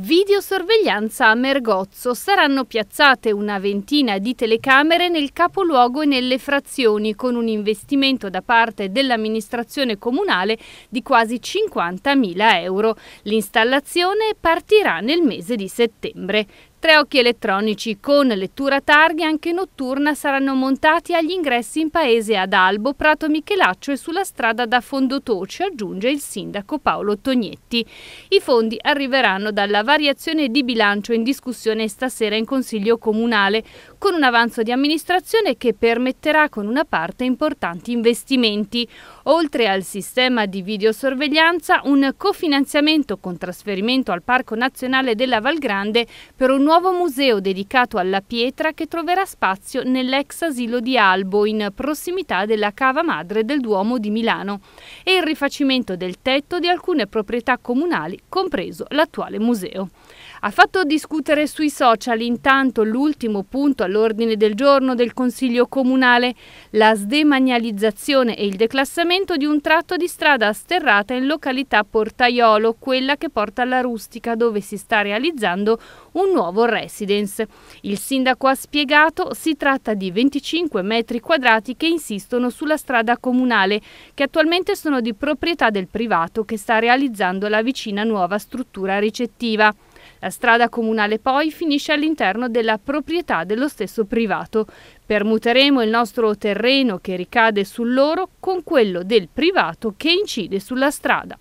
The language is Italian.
Videosorveglianza a Mergozzo. Saranno piazzate una ventina di telecamere nel capoluogo e nelle frazioni con un investimento da parte dell'amministrazione comunale di quasi 50.000 euro. L'installazione partirà nel mese di settembre. Tre occhi elettronici con lettura targhe anche notturna saranno montati agli ingressi in paese ad Albo, Prato Michelaccio e sulla strada da Fondotoce, aggiunge il sindaco Paolo Tognetti. I fondi arriveranno dalla variazione di bilancio in discussione stasera in Consiglio Comunale, con un avanzo di amministrazione che permetterà con una parte importanti investimenti. Oltre al sistema di videosorveglianza, un cofinanziamento con trasferimento al Parco Nazionale della Valgrande per un nuovo museo dedicato alla pietra che troverà spazio nell'ex asilo di Albo in prossimità della Cava Madre del Duomo di Milano e il rifacimento del tetto di alcune proprietà comunali, compreso l'attuale museo museo. Ha fatto discutere sui social intanto l'ultimo punto all'ordine del giorno del Consiglio Comunale, la sdemanializzazione e il declassamento di un tratto di strada sterrata in località Portaiolo, quella che porta alla Rustica dove si sta realizzando un nuovo residence. Il sindaco ha spiegato si tratta di 25 metri quadrati che insistono sulla strada comunale, che attualmente sono di proprietà del privato che sta realizzando la vicina nuova struttura ricettiva. La strada comunale poi finisce all'interno della proprietà dello stesso privato. Permuteremo il nostro terreno che ricade sul loro con quello del privato che incide sulla strada.